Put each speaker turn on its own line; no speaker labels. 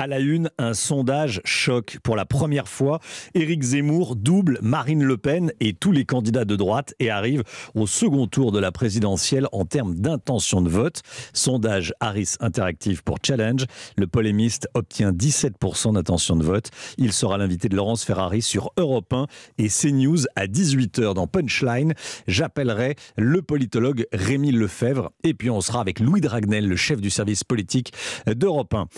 À la une, un sondage choc. Pour la première fois, Éric Zemmour double Marine Le Pen et tous les candidats de droite et arrive au second tour de la présidentielle en termes d'intention de vote. Sondage Harris Interactive pour Challenge. Le polémiste obtient 17% d'intention de vote. Il sera l'invité de Laurence Ferrari sur Europe 1 et CNews à 18h dans Punchline. J'appellerai le politologue Rémi Lefebvre et puis on sera avec Louis Dragnel, le chef du service politique d'Europe 1.